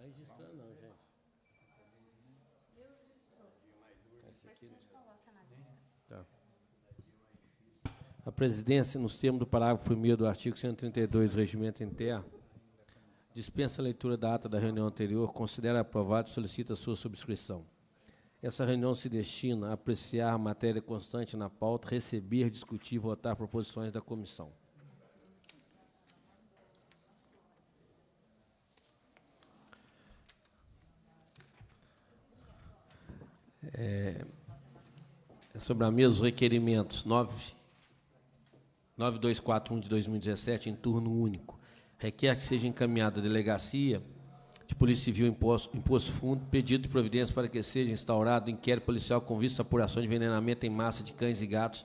Tá registrando não, gente. Esse aqui. Tá. A presidência, nos termos do parágrafo 1 do artigo 132 do Regimento Interno, dispensa a leitura da ata da reunião anterior, considera aprovado e solicita sua subscrição. Essa reunião se destina a apreciar matéria constante na pauta, receber, discutir e votar proposições da comissão. É, é, sobre a mesa, os requerimentos 9241 de 2017, em turno único. Requer que seja encaminhada à delegacia de Polícia Civil imposto, imposto Fundo pedido de providência para que seja instaurado inquérito policial com vista à apuração de envenenamento em massa de cães e gatos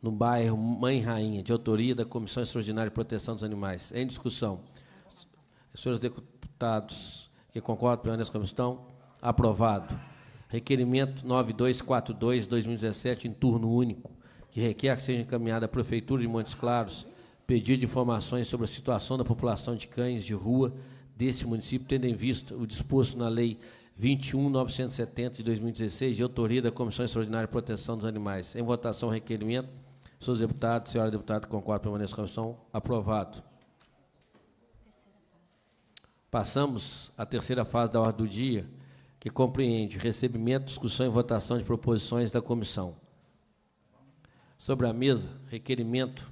no bairro Mãe Rainha, de autoria da Comissão Extraordinária de Proteção dos Animais. Em discussão. Senhores deputados que concordam, permaneçam comissão estão. Aprovado requerimento 9242-2017, em turno único, que requer que seja encaminhada à Prefeitura de Montes Claros pedido de informações sobre a situação da população de cães de rua desse município, tendo em vista o disposto na Lei 21.970 de 2016, de autoria da Comissão Extraordinária de Proteção dos Animais. Em votação, requerimento. Senhores deputados, senhora deputada, concordo, permaneço com a comissão. Aprovado. Passamos à terceira fase da ordem do dia que compreende recebimento, discussão e votação de proposições da comissão. Sobre a mesa, requerimento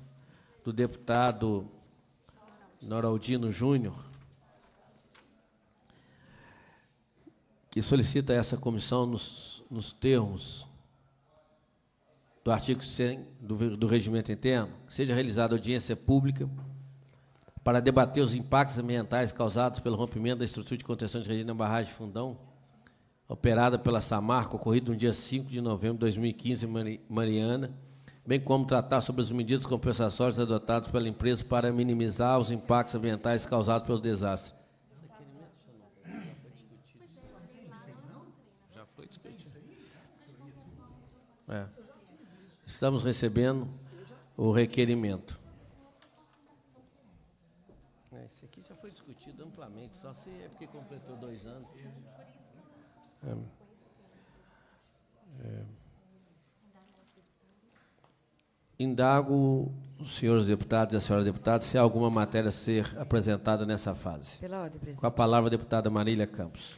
do deputado Noraldino Júnior, que solicita essa comissão nos, nos termos do artigo 100 do, do regimento interno, que seja realizada audiência pública para debater os impactos ambientais causados pelo rompimento da estrutura de contenção de Regina Barragem Fundão, operada pela Samarco, ocorrido no dia 5 de novembro de 2015 em Mariana, bem como tratar sobre as medidas compensatórias adotadas pela empresa para minimizar os impactos ambientais causados pelo desastre. Já foi discutido. É. Estamos recebendo o requerimento. É, esse aqui já foi discutido amplamente, só se é porque completou dois anos. É, é, indago os senhores deputados e a senhora deputada se há alguma matéria a ser apresentada nessa fase. Pela ordem, presidente. Com a palavra, a deputada Marília Campos.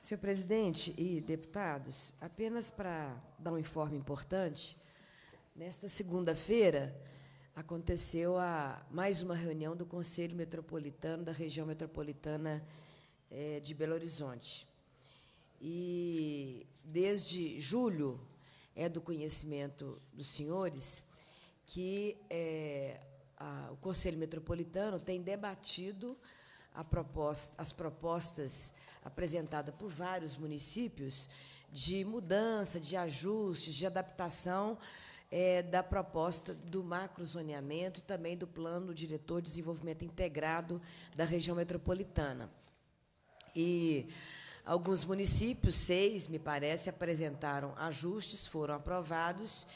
Senhor presidente e deputados, apenas para dar um informe importante, nesta segunda-feira aconteceu a, mais uma reunião do Conselho Metropolitano, da região metropolitana eh, de Belo Horizonte e desde julho é do conhecimento dos senhores que é, a, o Conselho Metropolitano tem debatido proposta, as propostas apresentadas por vários municípios de mudança, de ajustes, de adaptação é, da proposta do macrozoneamento e também do plano diretor de desenvolvimento integrado da região metropolitana. E Alguns municípios, seis, me parece, apresentaram ajustes, foram aprovados,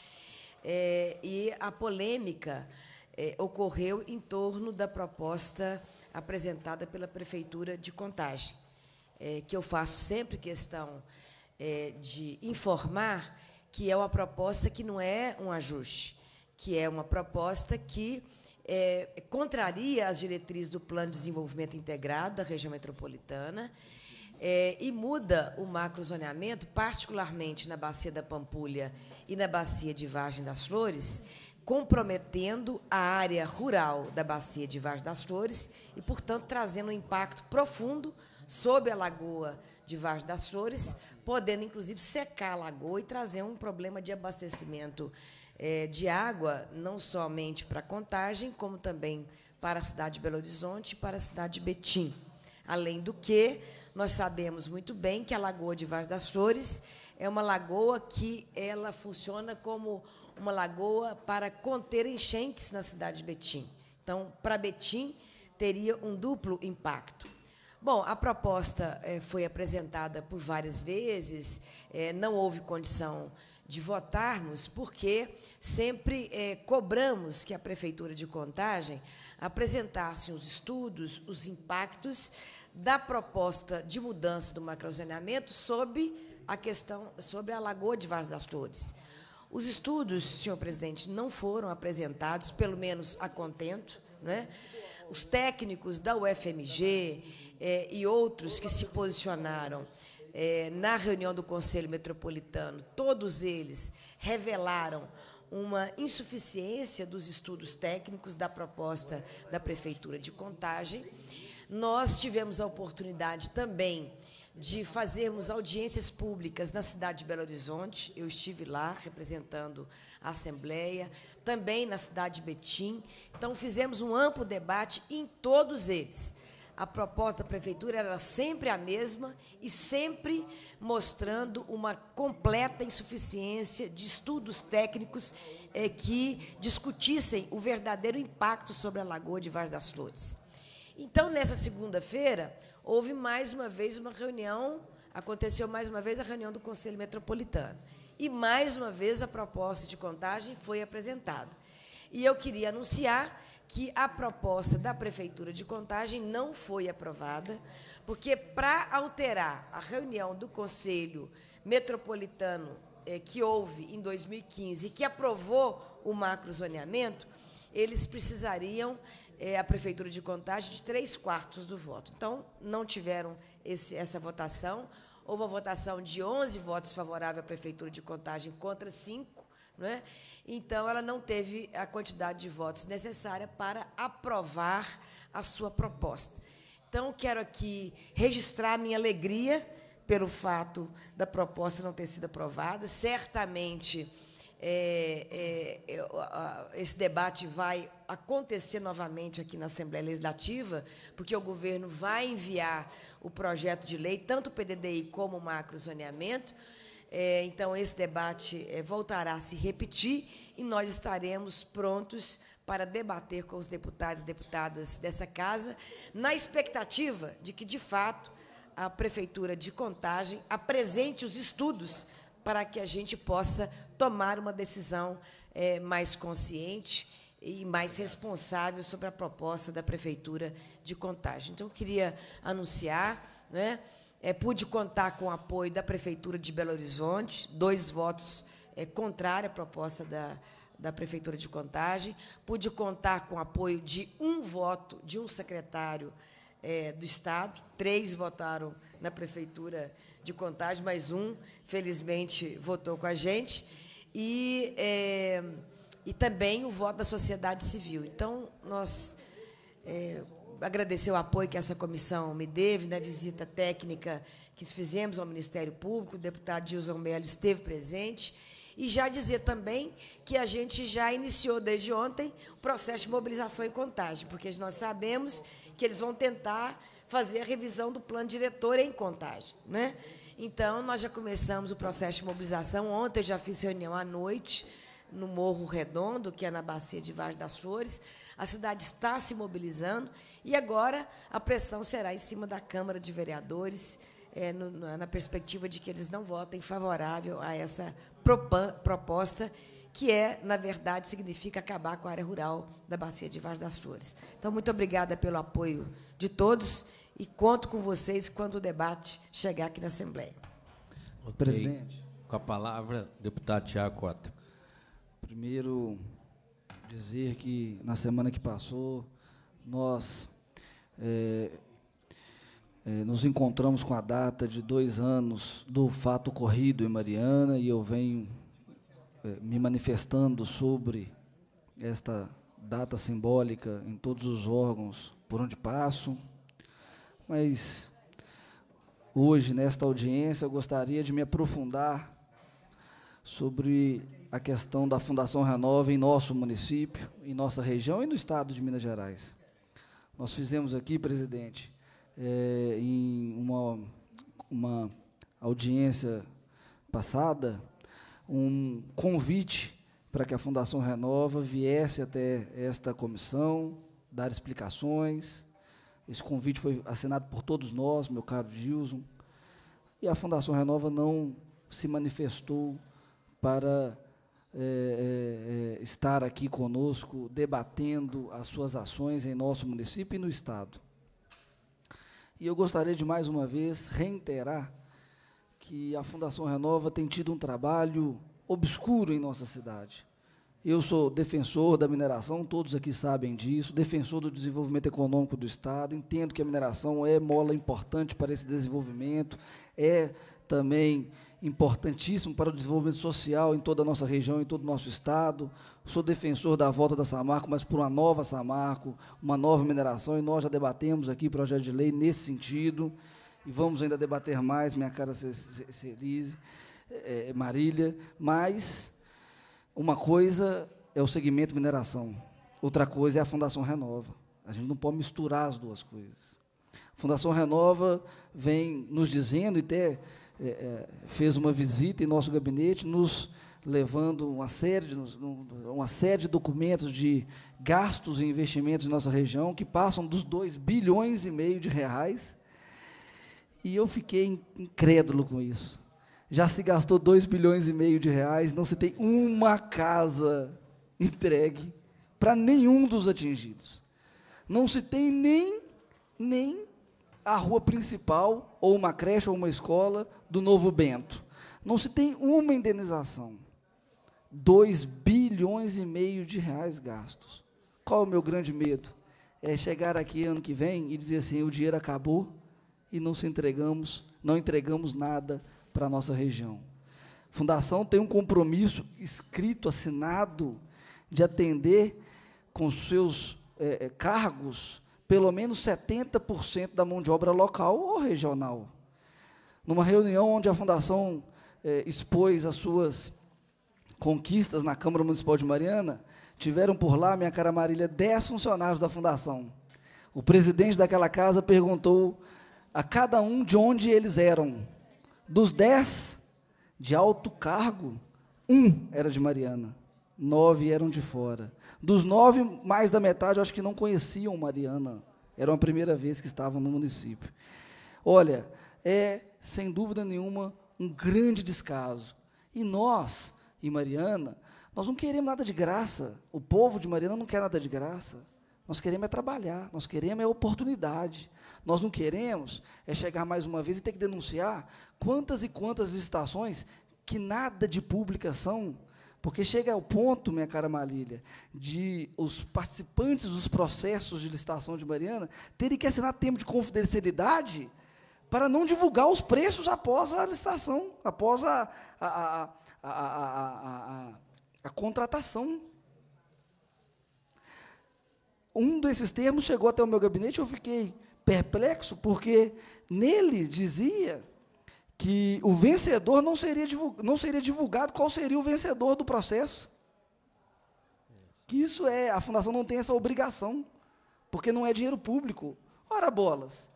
é, e a polêmica é, ocorreu em torno da proposta apresentada pela Prefeitura de Contagem, é, que eu faço sempre questão é, de informar que é uma proposta que não é um ajuste, que é uma proposta que é, contraria as diretrizes do Plano de Desenvolvimento Integrado da região metropolitana é, e muda o macrozoneamento, particularmente na Bacia da Pampulha e na Bacia de Vargem das Flores, comprometendo a área rural da Bacia de Vargem das Flores e, portanto, trazendo um impacto profundo sobre a Lagoa de Vargem das Flores, podendo, inclusive, secar a lagoa e trazer um problema de abastecimento é, de água, não somente para contagem, como também para a cidade de Belo Horizonte e para a cidade de Betim. Além do que, nós sabemos muito bem que a Lagoa de Vaz das Flores é uma lagoa que ela funciona como uma lagoa para conter enchentes na cidade de Betim. Então, para Betim, teria um duplo impacto. Bom, a proposta eh, foi apresentada por várias vezes, eh, não houve condição de votarmos, porque sempre eh, cobramos que a Prefeitura de Contagem apresentasse os estudos, os impactos da proposta de mudança do macrozoneamento sobre a questão sobre a Lagoa de Vaz das Flores. Os estudos, senhor presidente, não foram apresentados, pelo menos a contento. Né? Os técnicos da UFMG eh, e outros que se posicionaram eh, na reunião do Conselho Metropolitano, todos eles revelaram uma insuficiência dos estudos técnicos da proposta da Prefeitura de Contagem nós tivemos a oportunidade também de fazermos audiências públicas na cidade de Belo Horizonte. Eu estive lá representando a Assembleia, também na cidade de Betim. Então, fizemos um amplo debate em todos eles. A proposta da prefeitura era sempre a mesma e sempre mostrando uma completa insuficiência de estudos técnicos eh, que discutissem o verdadeiro impacto sobre a Lagoa de Vaz das Flores. Então, nessa segunda-feira, houve mais uma vez uma reunião, aconteceu mais uma vez a reunião do Conselho Metropolitano. E mais uma vez a proposta de contagem foi apresentada. E eu queria anunciar que a proposta da Prefeitura de Contagem não foi aprovada, porque para alterar a reunião do Conselho Metropolitano eh, que houve em 2015 e que aprovou o macrozoneamento, eles precisariam é, a Prefeitura de Contagem de três quartos do voto. Então, não tiveram esse, essa votação. Houve a votação de 11 votos favoráveis à Prefeitura de Contagem contra cinco. Né? Então, ela não teve a quantidade de votos necessária para aprovar a sua proposta. Então, quero aqui registrar a minha alegria pelo fato da proposta não ter sido aprovada. Certamente é, é, é a, esse debate vai acontecer novamente aqui na Assembleia Legislativa, porque o governo vai enviar o projeto de lei, tanto o PDDI como o macro É, então, esse debate é, voltará a se repetir e nós estaremos prontos para debater com os deputados e deputadas dessa casa, na expectativa de que, de fato, a Prefeitura de Contagem apresente os estudos para que a gente possa tomar uma decisão é, mais consciente e mais responsável sobre a proposta da Prefeitura de Contagem. Então, eu queria anunciar, né, é, pude contar com o apoio da Prefeitura de Belo Horizonte, dois votos é, contrários à proposta da, da Prefeitura de Contagem, pude contar com o apoio de um voto de um secretário é, do Estado, três votaram na Prefeitura de Contagem, mas um, felizmente, votou com a gente e, é, e também o voto da sociedade civil. Então, nós é, agradecer o apoio que essa comissão me deu na né, visita técnica que fizemos ao Ministério Público, o deputado Gilson Melo esteve presente. E já dizer também que a gente já iniciou desde ontem o processo de mobilização e contagem, porque nós sabemos que eles vão tentar fazer a revisão do plano diretor em contagem. Né? Então, nós já começamos o processo de mobilização. Ontem eu já fiz reunião à noite no Morro Redondo, que é na bacia de Vaz das Flores. A cidade está se mobilizando e agora a pressão será em cima da Câmara de Vereadores, é, no, na perspectiva de que eles não votem favorável a essa proposta, que é, na verdade, significa acabar com a área rural da bacia de Vaz das Flores. Então, muito obrigada pelo apoio de todos e conto com vocês quando o debate chegar aqui na Assembleia. Okay. Presidente. Com a palavra, deputado Tiago Cota. Primeiro, dizer que na semana que passou, nós é, é, nos encontramos com a data de dois anos do fato ocorrido em Mariana e eu venho é, me manifestando sobre esta data simbólica em todos os órgãos por onde passo mas hoje, nesta audiência, eu gostaria de me aprofundar sobre a questão da Fundação Renova em nosso município, em nossa região e no estado de Minas Gerais. Nós fizemos aqui, presidente, é, em uma, uma audiência passada, um convite para que a Fundação Renova viesse até esta comissão, dar explicações, esse convite foi assinado por todos nós, meu caro Gilson. E a Fundação Renova não se manifestou para é, é, estar aqui conosco, debatendo as suas ações em nosso município e no Estado. E eu gostaria de mais uma vez reiterar que a Fundação Renova tem tido um trabalho obscuro em nossa cidade. Eu sou defensor da mineração, todos aqui sabem disso, defensor do desenvolvimento econômico do Estado, entendo que a mineração é mola importante para esse desenvolvimento, é também importantíssimo para o desenvolvimento social em toda a nossa região, em todo o nosso Estado. Sou defensor da volta da Samarco, mas por uma nova Samarco, uma nova mineração, e nós já debatemos aqui projeto de lei nesse sentido, e vamos ainda debater mais, minha cara Celise, é, Marília, mas uma coisa é o segmento mineração, outra coisa é a Fundação Renova. A gente não pode misturar as duas coisas. A Fundação Renova vem nos dizendo, e até é, é, fez uma visita em nosso gabinete, nos levando uma série, de, uma série de documentos de gastos e investimentos em nossa região, que passam dos 2 bilhões e meio de reais. E eu fiquei incrédulo com isso já se gastou 2 bilhões e meio de reais, não se tem uma casa entregue para nenhum dos atingidos. Não se tem nem, nem a rua principal, ou uma creche, ou uma escola do Novo Bento. Não se tem uma indenização. 2 bilhões e meio de reais gastos. Qual é o meu grande medo? É chegar aqui ano que vem e dizer assim, o dinheiro acabou e não se entregamos, não entregamos nada para a nossa região. A Fundação tem um compromisso escrito, assinado, de atender com seus é, é cargos pelo menos 70% da mão de obra local ou regional. Numa reunião onde a Fundação é, expôs as suas conquistas na Câmara Municipal de Mariana, tiveram por lá, minha cara Marília, 10 funcionários da Fundação. O presidente daquela casa perguntou a cada um de onde eles eram. Dos dez de alto cargo, um era de Mariana, nove eram de fora. Dos nove, mais da metade, eu acho que não conheciam Mariana. Era a primeira vez que estavam no município. Olha, é, sem dúvida nenhuma, um grande descaso. E nós, e Mariana, nós não queremos nada de graça. O povo de Mariana não quer nada de graça. Nós queremos é trabalhar, nós queremos é oportunidade. Nós não queremos é chegar mais uma vez e ter que denunciar quantas e quantas licitações que nada de pública são, porque chega ao ponto, minha cara Malília, de os participantes dos processos de licitação de Mariana terem que assinar termo de confidencialidade para não divulgar os preços após a licitação, após a, a, a, a, a contratação um desses termos chegou até o meu gabinete, eu fiquei perplexo, porque nele dizia que o vencedor não seria, não seria divulgado qual seria o vencedor do processo. Que isso é, a fundação não tem essa obrigação, porque não é dinheiro público. Ora bolas,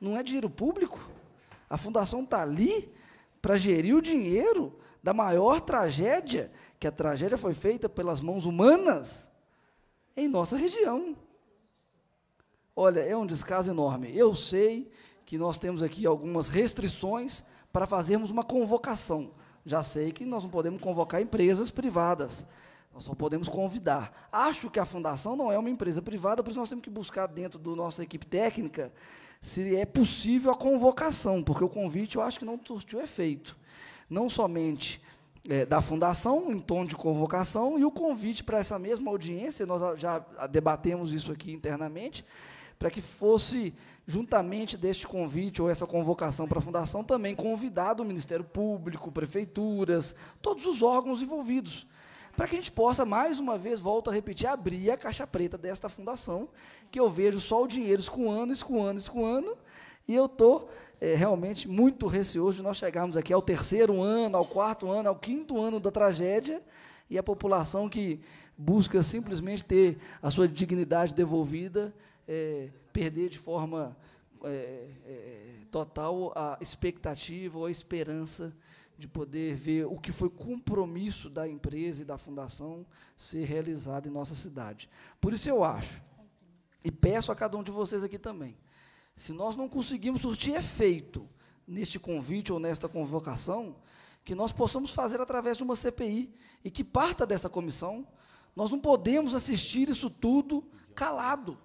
não é dinheiro público? A fundação está ali para gerir o dinheiro da maior tragédia, que a tragédia foi feita pelas mãos humanas, em nossa região. Olha, é um descaso enorme. Eu sei que nós temos aqui algumas restrições para fazermos uma convocação. Já sei que nós não podemos convocar empresas privadas, nós só podemos convidar. Acho que a fundação não é uma empresa privada, por isso nós temos que buscar dentro da nossa equipe técnica se é possível a convocação, porque o convite eu acho que não surtiu efeito. É não somente é, da fundação, em tom de convocação, e o convite para essa mesma audiência, nós já debatemos isso aqui internamente, para que fosse, juntamente deste convite ou essa convocação para a fundação, também convidado o Ministério Público, prefeituras, todos os órgãos envolvidos, para que a gente possa, mais uma vez, volto a repetir, abrir a caixa preta desta fundação, que eu vejo só o dinheiro escoando, escoando, escoando, e eu estou é, realmente muito receoso de nós chegarmos aqui ao terceiro ano, ao quarto ano, ao quinto ano da tragédia, e a população que busca simplesmente ter a sua dignidade devolvida, é, perder de forma é, é, total a expectativa ou a esperança de poder ver o que foi compromisso da empresa e da fundação ser realizado em nossa cidade. Por isso eu acho, e peço a cada um de vocês aqui também, se nós não conseguimos surtir efeito neste convite ou nesta convocação, que nós possamos fazer através de uma CPI e que parta dessa comissão. Nós não podemos assistir isso tudo calado.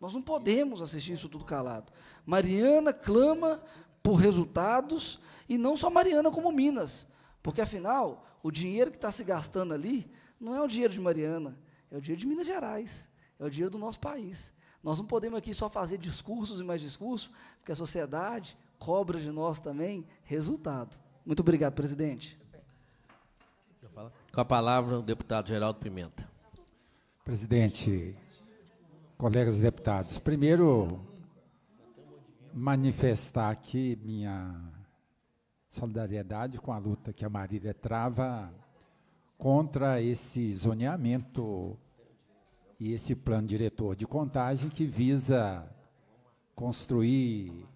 Nós não podemos assistir isso tudo calado. Mariana clama por resultados e não só Mariana como Minas, porque afinal o dinheiro que está se gastando ali não é o dinheiro de Mariana, é o dinheiro de Minas Gerais, é o dinheiro do nosso país. Nós não podemos aqui só fazer discursos e mais discursos, porque a sociedade cobra de nós também resultado. Muito obrigado, presidente. Com a palavra, o deputado Geraldo Pimenta. Presidente, colegas deputados, primeiro manifestar aqui minha solidariedade com a luta que a Marília trava contra esse zoneamento e esse plano diretor de contagem que visa construir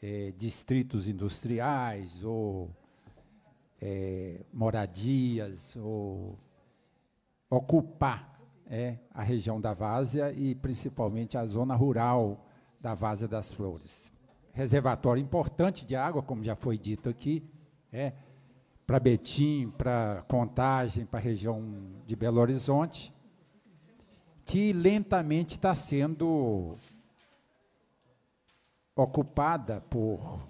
é, distritos industriais ou é, moradias ou ocupar é, a região da várzea e principalmente a zona rural da várzea das flores. Reservatório importante de água, como já foi dito aqui, é, para Betim, para Contagem, para a região de Belo Horizonte que lentamente está sendo ocupada por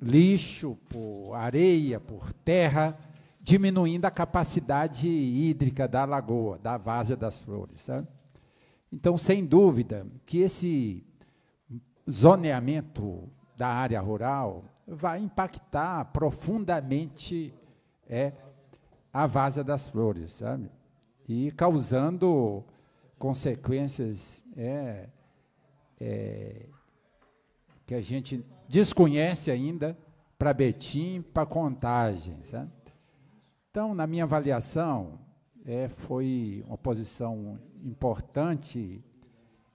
lixo, por areia, por terra, diminuindo a capacidade hídrica da lagoa, da várzea das flores. Sabe? Então, sem dúvida que esse zoneamento da área rural vai impactar profundamente é, a várzea das flores, sabe? E causando consequências é, é, que a gente desconhece ainda para Betim, para Contagem. Então, na minha avaliação, é, foi uma posição importante,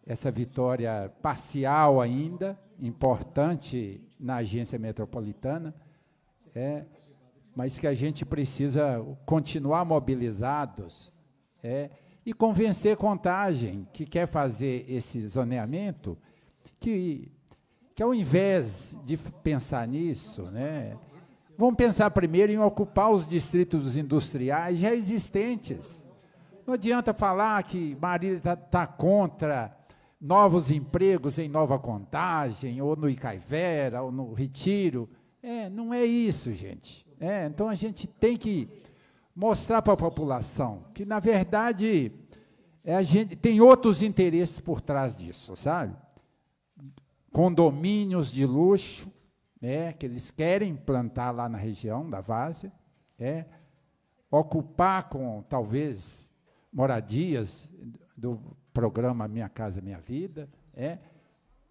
essa vitória parcial ainda, importante na agência metropolitana, é, mas que a gente precisa continuar mobilizados. É, e convencer Contagem, que quer fazer esse zoneamento, que, que ao invés de pensar nisso, né, vão pensar primeiro em ocupar os distritos industriais já existentes. Não adianta falar que Marília está tá contra novos empregos em Nova Contagem, ou no Icaivera, ou no Retiro. É, não é isso, gente. É, então a gente tem que mostrar para a população que, na verdade, é a gente, tem outros interesses por trás disso, sabe? Condomínios de luxo, né, que eles querem plantar lá na região da Várzea, é, ocupar com, talvez, moradias do programa Minha Casa Minha Vida, é,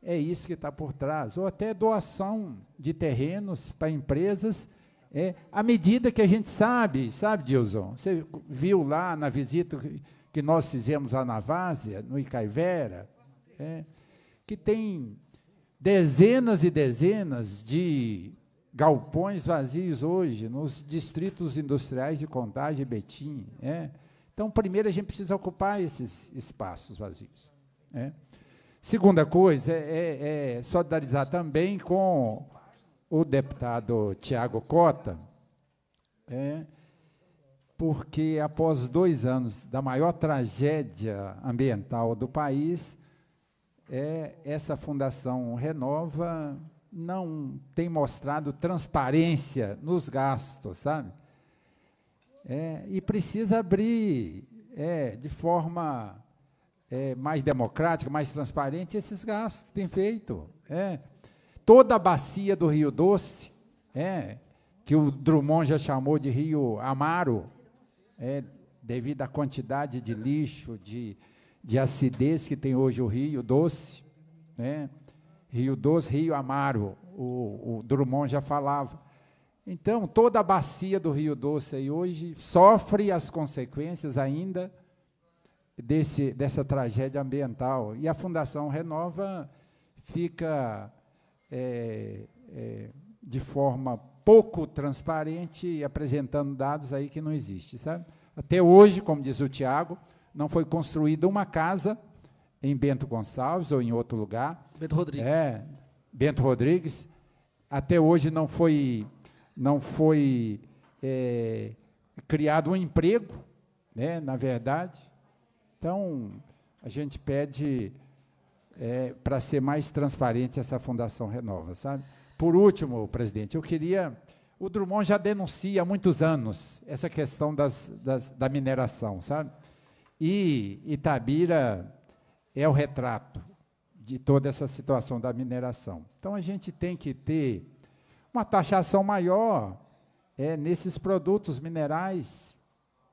é isso que está por trás. Ou até doação de terrenos para empresas é, à medida que a gente sabe, sabe, Dilson? Você viu lá na visita que nós fizemos lá na Várzea, no Icaivera, é, que tem dezenas e dezenas de galpões vazios hoje nos distritos industriais de Contagem e Betim. É. Então, primeiro, a gente precisa ocupar esses espaços vazios. É. Segunda coisa é, é, é solidarizar também com o deputado Tiago Cota, é, porque após dois anos da maior tragédia ambiental do país, é, essa Fundação Renova não tem mostrado transparência nos gastos, sabe? É, e precisa abrir é, de forma é, mais democrática, mais transparente esses gastos que tem feito. É, toda a bacia do Rio Doce, é, que o Drummond já chamou de Rio Amaro, é, devido à quantidade de lixo, de, de acidez que tem hoje o Rio Doce, né? Rio Doce, Rio Amaro, o, o Drummond já falava. Então, toda a bacia do Rio Doce aí hoje sofre as consequências ainda desse, dessa tragédia ambiental. E a Fundação Renova fica é, é, de forma pouco transparente e apresentando dados aí que não existe, sabe? Até hoje, como diz o Tiago, não foi construída uma casa em Bento Gonçalves ou em outro lugar. Bento Rodrigues. É, Bento Rodrigues. Até hoje não foi, não foi é, criado um emprego, né, na verdade. Então, a gente pede é, para ser mais transparente essa Fundação Renova, sabe? Por último, presidente, eu queria. O Drummond já denuncia há muitos anos essa questão das, das, da mineração, sabe? E Itabira é o retrato de toda essa situação da mineração. Então a gente tem que ter uma taxação maior é, nesses produtos minerais,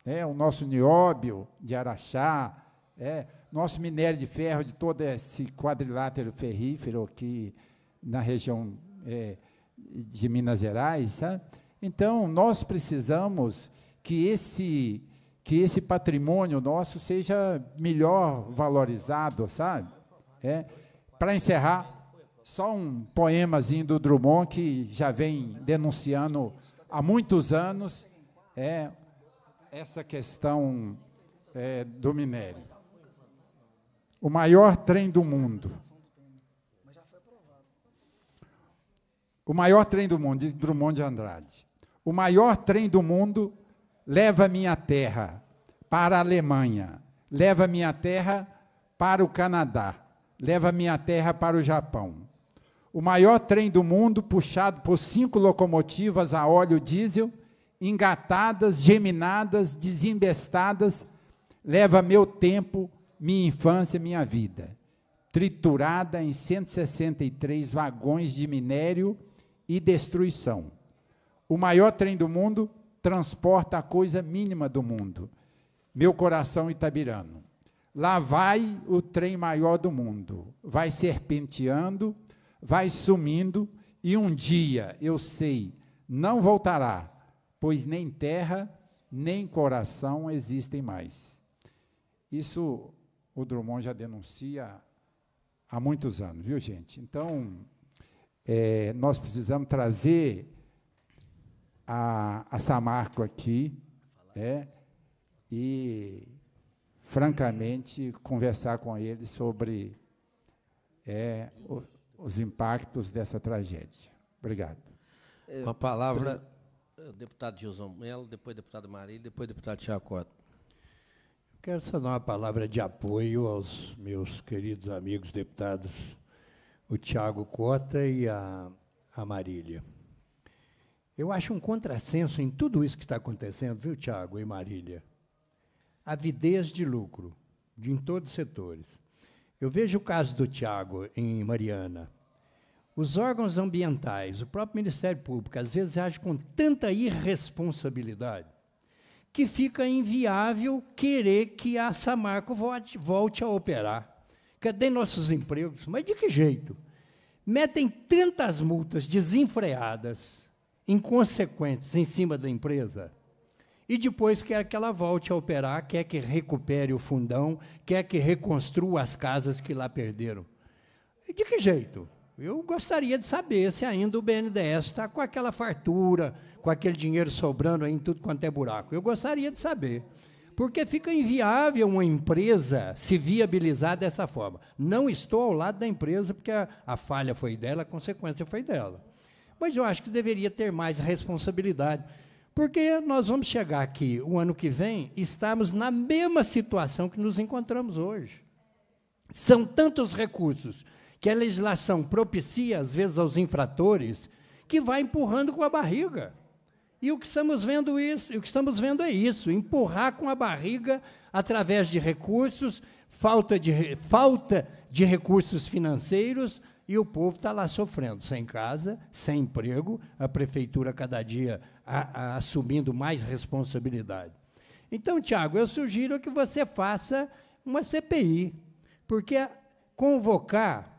é, o nosso nióbio de Araxá, é, nosso minério de ferro, de todo esse quadrilátero ferrífero aqui na região é, de Minas Gerais. Sabe? Então, nós precisamos que esse, que esse patrimônio nosso seja melhor valorizado, sabe? É. Para encerrar, só um poemazinho do Drummond que já vem denunciando há muitos anos é essa questão é, do minério o maior trem do mundo. O maior trem do mundo, de Drummond de Andrade. O maior trem do mundo leva minha terra para a Alemanha, leva minha terra para o Canadá, leva minha terra para o Japão. O maior trem do mundo, puxado por cinco locomotivas a óleo diesel, engatadas, geminadas, desembestadas, leva meu tempo minha infância, minha vida, triturada em 163 vagões de minério e destruição. O maior trem do mundo transporta a coisa mínima do mundo. Meu coração itabirano. Lá vai o trem maior do mundo, vai serpenteando, vai sumindo, e um dia, eu sei, não voltará, pois nem terra, nem coração existem mais. Isso o Drummond já denuncia há muitos anos, viu, gente? Então, é, nós precisamos trazer a, a Samarco aqui, né, e, francamente, conversar com ele sobre é, o, os impactos dessa tragédia. Obrigado. Com a palavra, o eh, deputado Gilson Melo, depois o deputado Marília, depois o deputado Cota. Quero só dar uma palavra de apoio aos meus queridos amigos deputados, o Tiago Cota e a, a Marília. Eu acho um contrassenso em tudo isso que está acontecendo, viu, Tiago e Marília? Avidez de lucro, de em todos os setores. Eu vejo o caso do Tiago em Mariana. Os órgãos ambientais, o próprio Ministério Público, às vezes age com tanta irresponsabilidade que fica inviável querer que a Samarco volte, volte a operar. Cadê nossos empregos? Mas de que jeito? Metem tantas multas desenfreadas, inconsequentes, em cima da empresa, e depois quer que ela volte a operar, quer que recupere o fundão, quer que reconstrua as casas que lá perderam. De que jeito? Eu gostaria de saber se ainda o BNDES está com aquela fartura, com aquele dinheiro sobrando aí em tudo quanto é buraco. Eu gostaria de saber. Porque fica inviável uma empresa se viabilizar dessa forma. Não estou ao lado da empresa, porque a, a falha foi dela, a consequência foi dela. Mas eu acho que deveria ter mais responsabilidade. Porque nós vamos chegar aqui o ano que vem, estamos na mesma situação que nos encontramos hoje. São tantos recursos que a legislação propicia, às vezes, aos infratores, que vai empurrando com a barriga. E o que estamos vendo isso, o que estamos vendo é isso, empurrar com a barriga através de recursos, falta de, falta de recursos financeiros, e o povo está lá sofrendo, sem casa, sem emprego, a prefeitura cada dia a, a, assumindo mais responsabilidade. Então, Tiago, eu sugiro que você faça uma CPI, porque convocar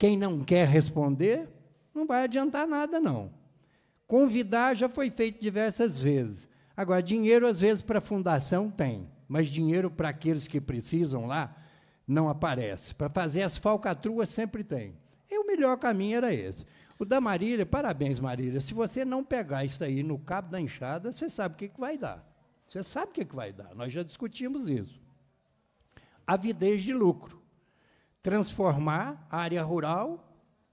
quem não quer responder, não vai adiantar nada, não. Convidar já foi feito diversas vezes. Agora, dinheiro, às vezes, para a fundação tem, mas dinheiro para aqueles que precisam lá não aparece. Para fazer as falcatruas sempre tem. E o melhor caminho era esse. O da Marília, parabéns, Marília. Se você não pegar isso aí no cabo da enxada, você sabe o que, que vai dar. Você sabe o que, que vai dar. Nós já discutimos isso. Avidez de lucro transformar a área rural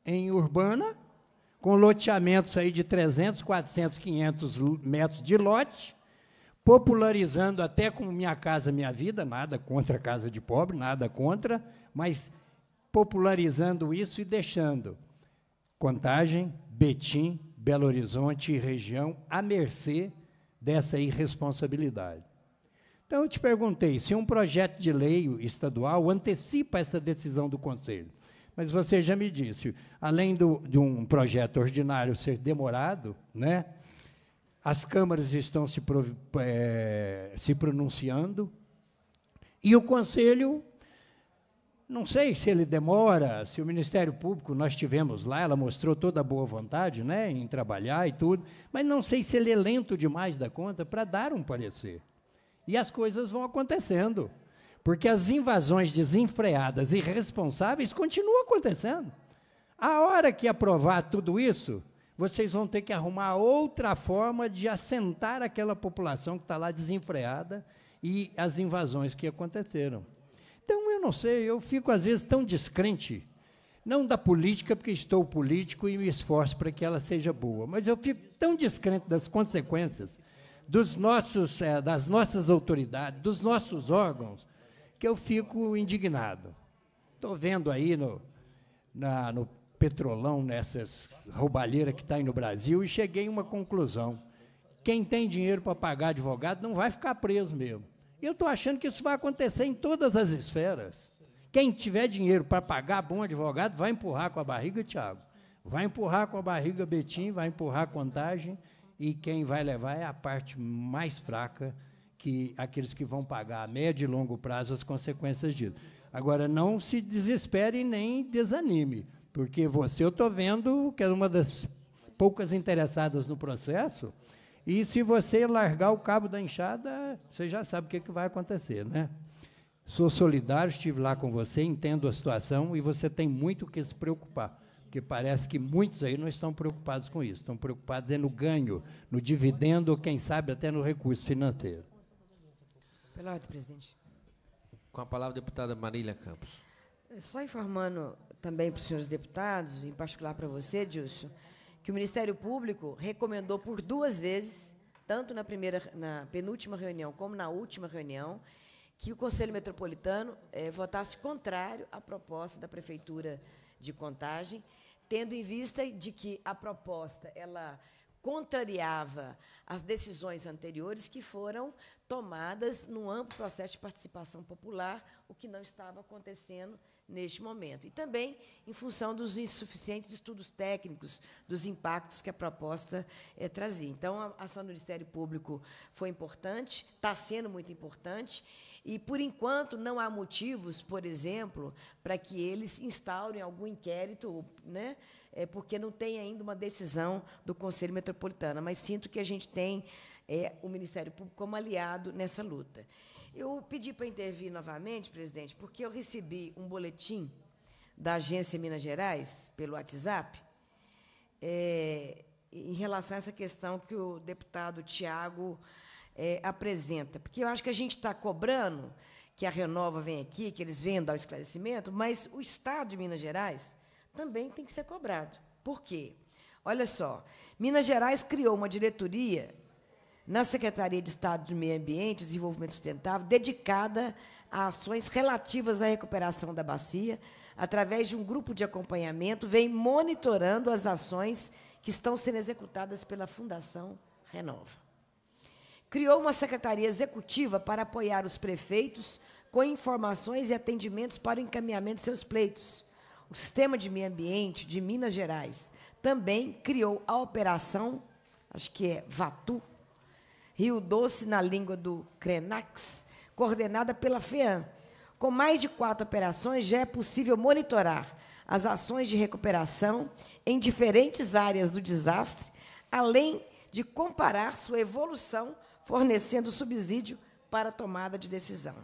em urbana, com loteamentos aí de 300, 400, 500 metros de lote, popularizando até com Minha Casa Minha Vida, nada contra a casa de pobre, nada contra, mas popularizando isso e deixando Contagem, Betim, Belo Horizonte e região à mercê dessa irresponsabilidade. Então, eu te perguntei se um projeto de lei estadual antecipa essa decisão do Conselho. Mas você já me disse, além do, de um projeto ordinário ser demorado, né, as câmaras estão se, é, se pronunciando e o Conselho não sei se ele demora, se o Ministério Público, nós tivemos lá, ela mostrou toda a boa vontade né, em trabalhar e tudo, mas não sei se ele é lento demais da conta para dar um parecer. E as coisas vão acontecendo. Porque as invasões desenfreadas e irresponsáveis continuam acontecendo. A hora que aprovar tudo isso, vocês vão ter que arrumar outra forma de assentar aquela população que está lá desenfreada e as invasões que aconteceram. Então, eu não sei, eu fico às vezes tão descrente, não da política, porque estou político e me esforço para que ela seja boa, mas eu fico tão descrente das consequências dos nossos, é, das nossas autoridades, dos nossos órgãos, que eu fico indignado. Estou vendo aí no, na, no petrolão, nessas roubalheiras que está aí no Brasil, e cheguei a uma conclusão. Quem tem dinheiro para pagar advogado não vai ficar preso mesmo. Eu estou achando que isso vai acontecer em todas as esferas. Quem tiver dinheiro para pagar bom advogado vai empurrar com a barriga, Tiago. Vai empurrar com a barriga Betim, vai empurrar a contagem e quem vai levar é a parte mais fraca, que aqueles que vão pagar a médio e longo prazo as consequências disso. Agora, não se desespere nem desanime, porque você, eu estou vendo que é uma das poucas interessadas no processo, e se você largar o cabo da enxada, você já sabe o que, é que vai acontecer, né? Sou solidário, estive lá com você, entendo a situação e você tem muito o que se preocupar que parece que muitos aí não estão preocupados com isso, estão preocupados é no ganho, no dividendo, quem sabe até no recurso financeiro. Pela ordem, presidente. Com a palavra, a deputada Marília Campos. É, só informando também para os senhores deputados, em particular para você, Dilson, que o Ministério Público recomendou por duas vezes, tanto na primeira, na penúltima reunião como na última reunião, que o Conselho Metropolitano eh, votasse contrário à proposta da Prefeitura de contagem, tendo em vista de que a proposta ela contrariava as decisões anteriores que foram tomadas num amplo processo de participação popular, o que não estava acontecendo neste momento. E também em função dos insuficientes estudos técnicos, dos impactos que a proposta é, trazia. Então, a ação do Ministério Público foi importante, está sendo muito importante, e, por enquanto, não há motivos, por exemplo, para que eles instaurem algum inquérito, né, é, porque não tem ainda uma decisão do Conselho Metropolitano. Mas sinto que a gente tem é, o Ministério Público como aliado nessa luta. Eu pedi para intervir novamente, presidente, porque eu recebi um boletim da agência Minas Gerais pelo WhatsApp é, em relação a essa questão que o deputado Tiago é, apresenta, porque eu acho que a gente está cobrando que a Renova venha aqui, que eles venham dar o esclarecimento, mas o Estado de Minas Gerais também tem que ser cobrado. Por quê? Olha só, Minas Gerais criou uma diretoria na Secretaria de Estado de Meio Ambiente e Desenvolvimento Sustentável, dedicada a ações relativas à recuperação da bacia, através de um grupo de acompanhamento, vem monitorando as ações que estão sendo executadas pela Fundação Renova. Criou uma secretaria executiva para apoiar os prefeitos com informações e atendimentos para o encaminhamento de seus pleitos. O Sistema de Meio Ambiente de Minas Gerais também criou a operação, acho que é VATU, Rio Doce, na língua do Crenax, coordenada pela FEAM. Com mais de quatro operações, já é possível monitorar as ações de recuperação em diferentes áreas do desastre, além de comparar sua evolução, fornecendo subsídio para a tomada de decisão.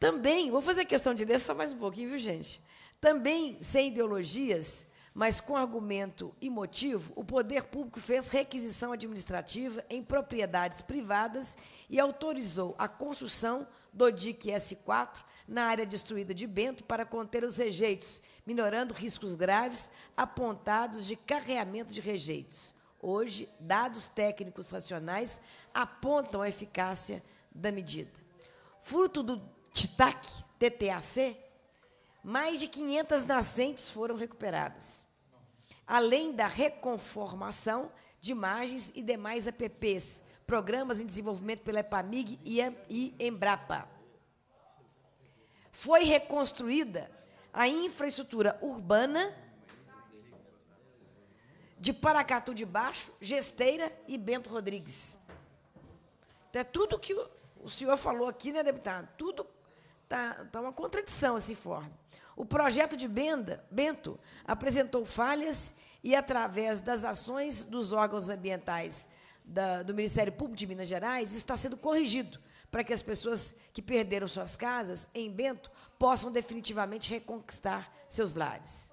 Também, vou fazer questão de ler só mais um pouquinho, viu, gente? Também, sem ideologias, mas com argumento e motivo, o poder público fez requisição administrativa em propriedades privadas e autorizou a construção do DIC S4 na área destruída de Bento para conter os rejeitos, minorando riscos graves apontados de carreamento de rejeitos. Hoje, dados técnicos racionais apontam a eficácia da medida. Fruto do TITAC, TTAC, mais de 500 nascentes foram recuperadas, além da reconformação de margens e demais APPs, programas em desenvolvimento pela EPAMIG e Embrapa. Foi reconstruída a infraestrutura urbana de Paracatu de Baixo, Gesteira e Bento Rodrigues. Então, é tudo que o senhor falou aqui, né, deputado? Tudo Está tá uma contradição esse informe. O projeto de Benda, Bento apresentou falhas e, através das ações dos órgãos ambientais da, do Ministério Público de Minas Gerais, está sendo corrigido para que as pessoas que perderam suas casas em Bento possam definitivamente reconquistar seus lares.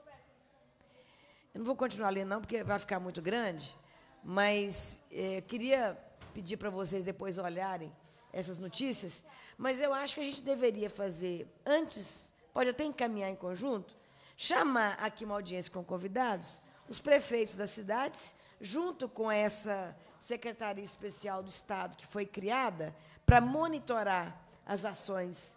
Eu não vou continuar lendo, não, porque vai ficar muito grande, mas é, queria pedir para vocês depois olharem essas notícias, mas eu acho que a gente deveria fazer antes, pode até encaminhar em conjunto, chamar aqui uma audiência com convidados, os prefeitos das cidades, junto com essa Secretaria Especial do Estado que foi criada para monitorar as ações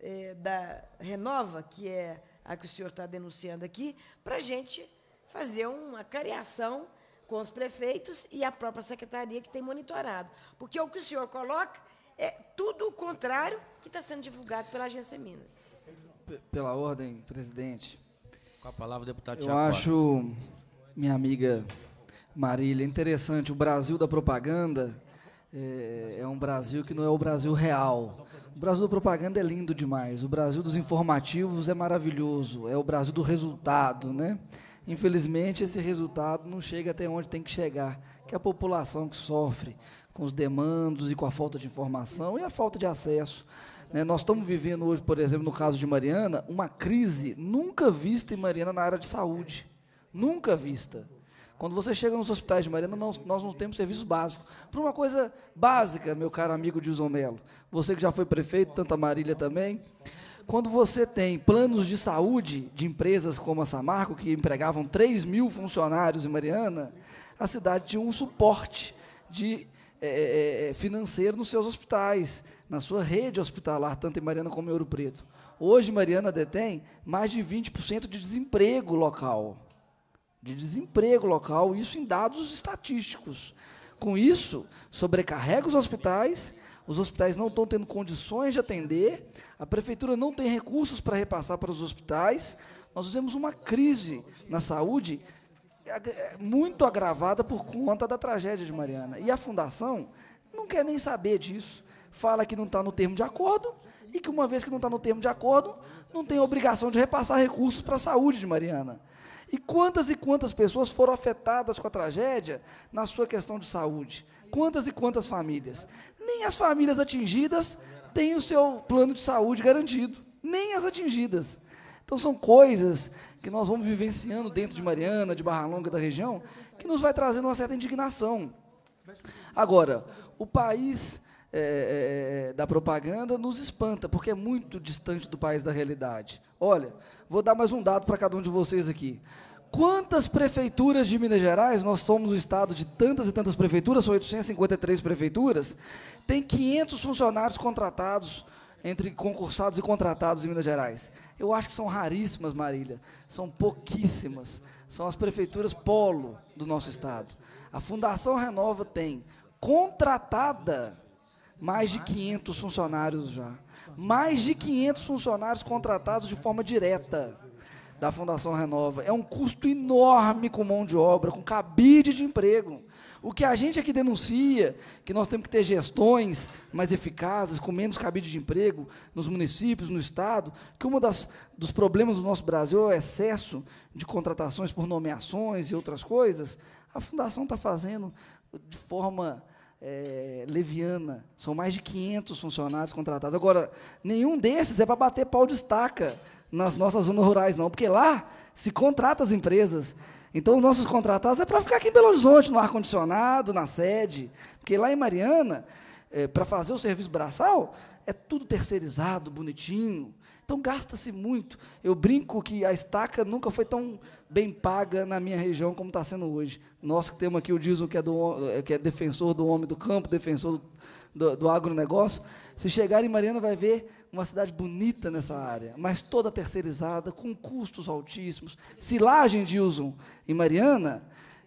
eh, da Renova, que é a que o senhor está denunciando aqui, para a gente fazer uma cariação com os prefeitos e a própria secretaria que tem monitorado. Porque o que o senhor coloca é tudo o contrário que está sendo divulgado pela Agência Minas. Pela ordem, presidente. Com a palavra, deputado Eu Tiago. Eu acho, minha amiga Marília, interessante. O Brasil da propaganda é, é um Brasil que não é o Brasil real. O Brasil da propaganda é lindo demais. O Brasil dos informativos é maravilhoso. É o Brasil do resultado, né? Infelizmente, esse resultado não chega até onde tem que chegar, que é a população que sofre com os demandos e com a falta de informação e a falta de acesso. Né? Nós estamos vivendo hoje, por exemplo, no caso de Mariana, uma crise nunca vista em Mariana na área de saúde. Nunca vista. Quando você chega nos hospitais de Mariana, nós não temos serviços básicos. Para uma coisa básica, meu caro amigo Dilson Melo, você que já foi prefeito, a Marília também, quando você tem planos de saúde de empresas como a Samarco, que empregavam 3 mil funcionários em Mariana, a cidade tinha um suporte de é é, é, é, financeiro nos seus hospitais, na sua rede hospitalar, tanto em Mariana como em Ouro Preto. Hoje, Mariana detém mais de 20% de desemprego local. De desemprego local, isso em dados estatísticos. Com isso, sobrecarrega os hospitais, os hospitais não estão tendo condições de atender, a prefeitura não tem recursos para repassar para os hospitais. Nós fizemos uma crise na saúde é, muito agravada por conta da tragédia de Mariana. E a fundação não quer nem saber disso. Fala que não está no termo de acordo e que, uma vez que não está no termo de acordo, não tem obrigação de repassar recursos para a saúde de Mariana. E quantas e quantas pessoas foram afetadas com a tragédia na sua questão de saúde? Quantas e quantas famílias? Nem as famílias atingidas têm o seu plano de saúde garantido. Nem as atingidas. Então são coisas que nós vamos vivenciando dentro de Mariana, de Barra Longa, da região, que nos vai trazendo uma certa indignação. Agora, o país é, é, é da propaganda nos espanta, porque é muito distante do país da realidade. Olha, vou dar mais um dado para cada um de vocês aqui. Quantas prefeituras de Minas Gerais, nós somos um estado de tantas e tantas prefeituras, são 853 prefeituras, tem 500 funcionários contratados, entre concursados e contratados em Minas Gerais. Eu acho que são raríssimas, Marília. São pouquíssimas. São as prefeituras polo do nosso estado. A Fundação Renova tem contratada mais de 500 funcionários já. Mais de 500 funcionários contratados de forma direta da Fundação Renova. É um custo enorme com mão de obra, com cabide de emprego. O que a gente aqui denuncia, que nós temos que ter gestões mais eficazes, com menos cabide de emprego nos municípios, no Estado, que um dos problemas do nosso Brasil é o excesso de contratações por nomeações e outras coisas, a Fundação está fazendo de forma é, leviana. São mais de 500 funcionários contratados. Agora, nenhum desses é para bater pau de estaca nas nossas zonas rurais, não, porque lá se contrata as empresas então, os nossos contratados é para ficar aqui em Belo Horizonte, no ar-condicionado, na sede. Porque lá em Mariana, é, eh, para fazer o serviço braçal, é tudo terceirizado, bonitinho. Então, gasta-se muito. Eu brinco que a estaca nunca foi tão bem paga na minha região como está sendo hoje. Nós que temos aqui o Diesel, que é, do, eh, que é defensor do homem do campo, defensor do, do, do agronegócio. Se chegar em Mariana, vai ver uma cidade bonita nessa área, mas toda terceirizada, com custos altíssimos. Silagem, usa em Mariana,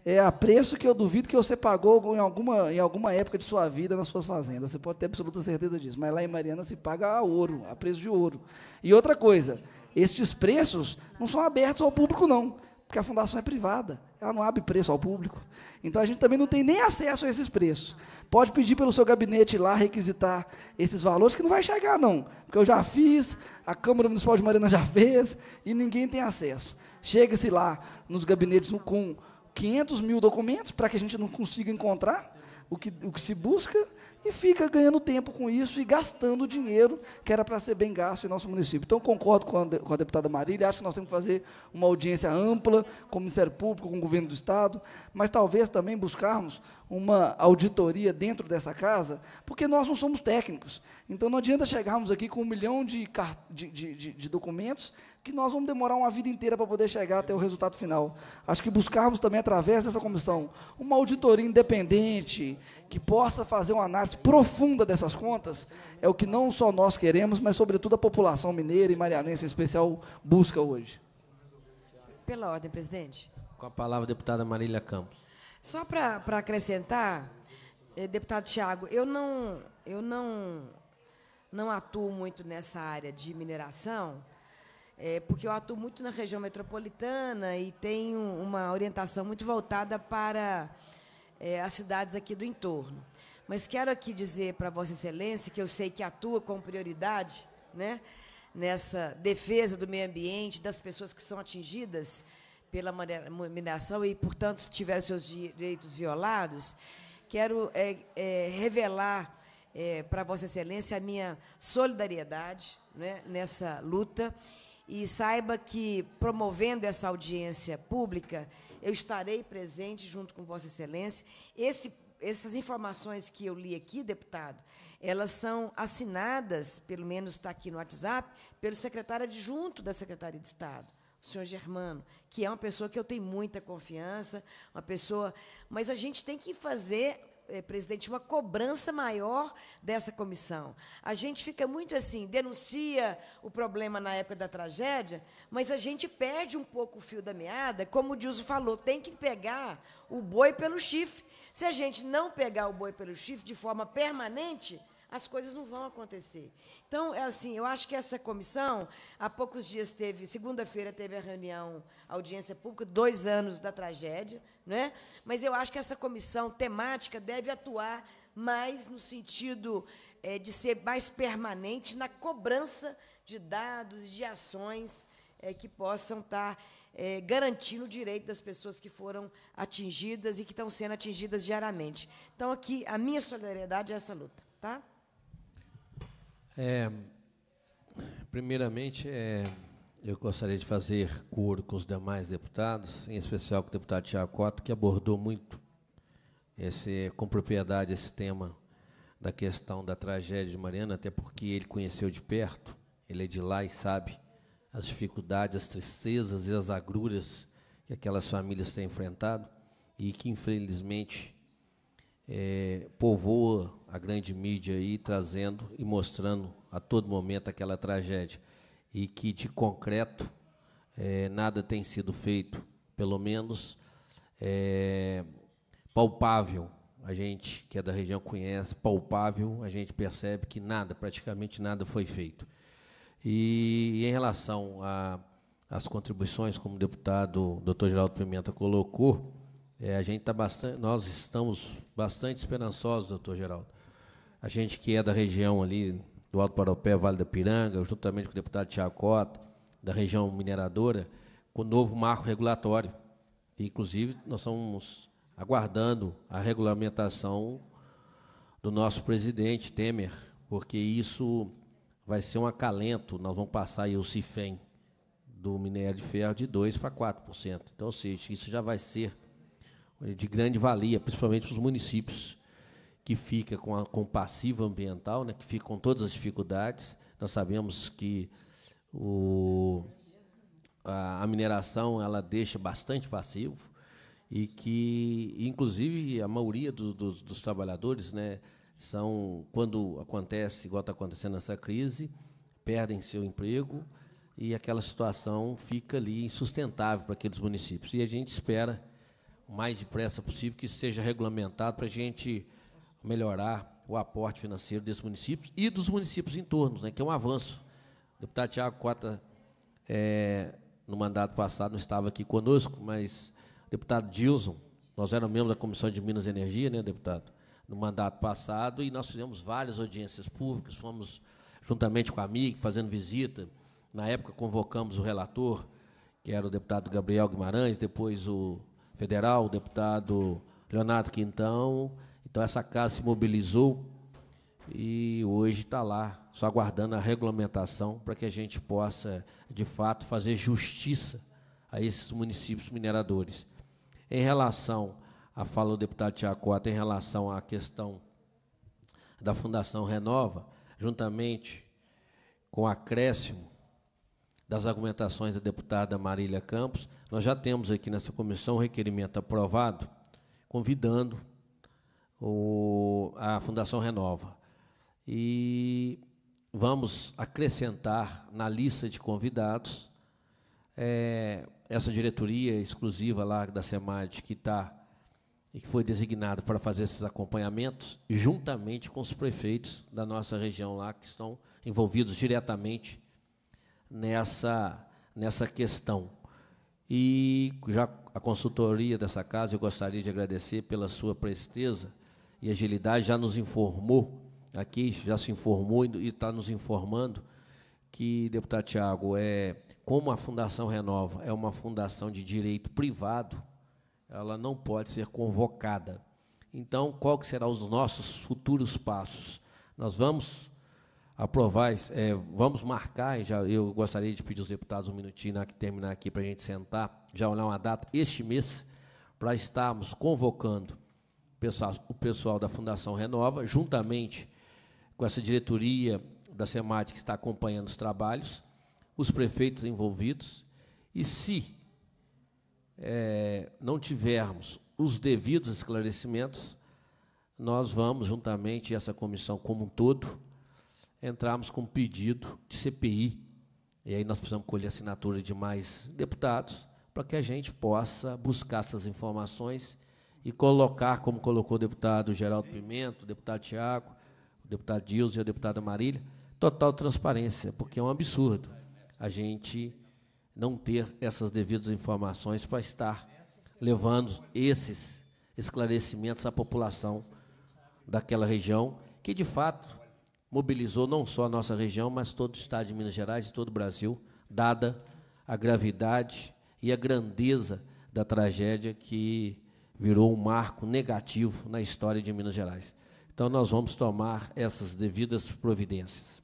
é a preço que eu duvido que você pagou em alguma, em alguma época de sua vida nas suas fazendas. Você pode ter absoluta certeza disso. Mas lá em Mariana se paga a ouro, a preço de ouro. E outra coisa, estes preços não são abertos ao público, não, porque a fundação é privada ela não abre preço ao público. Então a gente também não tem nem acesso a esses preços. Pode pedir pelo seu gabinete lá requisitar esses valores, que não vai chegar, não. Porque eu já fiz, a Câmara Municipal de Mariana já fez, e ninguém tem acesso. Chega-se lá nos gabinetes com 500 mil documentos para que a gente não consiga encontrar o que, o que se busca, e fica ganhando tempo com isso e gastando dinheiro que era para ser bem gasto em nosso município. Então, concordo com a, de, com a, deputada Marília, acho que nós temos que fazer uma audiência ampla com o Ministério Público, com o Governo do Estado, mas talvez também buscarmos uma auditoria dentro dessa casa, porque nós não somos técnicos. Então, não adianta chegarmos aqui com um milhão de, de, de documentos que nós vamos demorar uma vida inteira para poder chegar até o resultado final. Acho que buscarmos também, através dessa comissão, uma auditoria independente, que possa fazer uma análise profunda dessas contas, é o que não só nós queremos, mas, sobretudo, a população mineira e marianense, em especial, busca hoje. Pela ordem, presidente. Com a palavra, deputada Marília Campos. Só para acrescentar, eh, deputado Tiago, eu não, eu não, não atuo muito nessa área de mineração, é, porque eu atuo muito na região metropolitana e tenho uma orientação muito voltada para é, as cidades aqui do entorno. Mas quero aqui dizer para Vossa Excelência, que eu sei que atua com prioridade né, nessa defesa do meio ambiente, das pessoas que são atingidas pela mineração e, portanto, tiveram seus direitos violados, quero é, é, revelar é, para Vossa Excelência a minha solidariedade né, nessa luta e saiba que, promovendo essa audiência pública, eu estarei presente junto com Vossa Excelência. Esse, essas informações que eu li aqui, deputado, elas são assinadas, pelo menos está aqui no WhatsApp, pelo secretário adjunto da Secretaria de Estado, o senhor Germano, que é uma pessoa que eu tenho muita confiança, uma pessoa. Mas a gente tem que fazer é, presidente, uma cobrança maior dessa comissão. A gente fica muito assim, denuncia o problema na época da tragédia, mas a gente perde um pouco o fio da meada. Como o Dilso falou, tem que pegar o boi pelo chifre. Se a gente não pegar o boi pelo chifre de forma permanente, as coisas não vão acontecer. Então, é assim, eu acho que essa comissão, há poucos dias teve, segunda-feira teve a reunião, a audiência pública, dois anos da tragédia, né? mas eu acho que essa comissão temática deve atuar mais no sentido é, de ser mais permanente na cobrança de dados, de ações é, que possam estar tá, é, garantindo o direito das pessoas que foram atingidas e que estão sendo atingidas diariamente. Então, aqui, a minha solidariedade é essa luta. Tá? É, primeiramente, é, eu gostaria de fazer coro com os demais deputados, em especial com o deputado Tiago Cota, que abordou muito esse, com propriedade esse tema da questão da tragédia de Mariana, até porque ele conheceu de perto, ele é de lá e sabe as dificuldades, as tristezas e as agruras que aquelas famílias têm enfrentado e que, infelizmente, é, povoa a grande mídia aí, trazendo e mostrando a todo momento aquela tragédia. E que, de concreto, é, nada tem sido feito, pelo menos é, palpável. A gente que é da região conhece, palpável, a gente percebe que nada, praticamente nada foi feito. E em relação às contribuições, como o deputado Dr. Geraldo Pimenta colocou, é, a gente tá bastante, nós estamos bastante esperançosos, doutor Geraldo. A gente que é da região ali do Alto Paropé, Vale da Piranga, juntamente com o deputado Tiago Cota, da região mineradora, com o novo marco regulatório. E, inclusive, nós estamos aguardando a regulamentação do nosso presidente Temer, porque isso vai ser um acalento. Nós vamos passar aí o CIFEM do minério de ferro de 2% para 4%. Então, ou seja, isso já vai ser de grande valia, principalmente para os municípios que fica com, a, com passivo ambiental, né, que fica com todas as dificuldades. Nós sabemos que o, a, a, mineração ela deixa bastante passivo e que, inclusive, a maioria do, do, dos trabalhadores, né, são quando acontece, igual está acontecendo essa crise, perdem seu emprego e aquela situação fica ali insustentável para aqueles municípios. E a gente espera mais depressa possível, que seja regulamentado para a gente melhorar o aporte financeiro desses municípios e dos municípios em torno, né, que é um avanço. O deputado Tiago Cota, é, no mandato passado, não estava aqui conosco, mas o deputado Dilson, nós éramos membros da Comissão de Minas e Energia, né, deputado, no mandato passado, e nós fizemos várias audiências públicas, fomos juntamente com a MIG, fazendo visita. Na época, convocamos o relator, que era o deputado Gabriel Guimarães, depois o federal, o deputado Leonardo Quintão. Então, essa casa se mobilizou e hoje está lá, só aguardando a regulamentação para que a gente possa, de fato, fazer justiça a esses municípios mineradores. Em relação à fala do deputado Tiacota, em relação à questão da Fundação Renova, juntamente com o acréscimo das argumentações da deputada Marília Campos, nós já temos aqui nessa comissão um requerimento aprovado, convidando o, a Fundação Renova. E vamos acrescentar na lista de convidados é, essa diretoria exclusiva lá da SEMAD que está e que foi designado para fazer esses acompanhamentos, juntamente com os prefeitos da nossa região lá, que estão envolvidos diretamente nessa, nessa questão. E já a consultoria dessa casa, eu gostaria de agradecer pela sua presteza e agilidade, já nos informou aqui, já se informou e está nos informando que, deputado Tiago, é, como a Fundação Renova é uma fundação de direito privado, ela não pode ser convocada. Então, qual que será os nossos futuros passos? Nós vamos aprovar, é, vamos marcar, já, eu gostaria de pedir aos deputados um minutinho na, que terminar aqui para a gente sentar, já olhar uma data este mês, para estarmos convocando o pessoal, o pessoal da Fundação Renova, juntamente com essa diretoria da SEMAT que está acompanhando os trabalhos, os prefeitos envolvidos, e se é, não tivermos os devidos esclarecimentos, nós vamos, juntamente, essa comissão como um todo, entrarmos com um pedido de CPI, e aí nós precisamos colher assinatura de mais deputados, para que a gente possa buscar essas informações e colocar, como colocou o deputado Geraldo Pimenta, o deputado Tiago, o deputado Dilson e a deputada Marília, total transparência, porque é um absurdo a gente não ter essas devidas informações para estar levando esses esclarecimentos à população daquela região, que de fato mobilizou não só a nossa região, mas todo o estado de Minas Gerais e todo o Brasil, dada a gravidade e a grandeza da tragédia que virou um marco negativo na história de Minas Gerais. Então, nós vamos tomar essas devidas providências.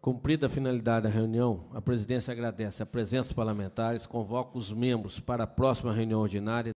Cumprida a finalidade da reunião, a presidência agradece a presença dos parlamentares, convoca os membros para a próxima reunião ordinária.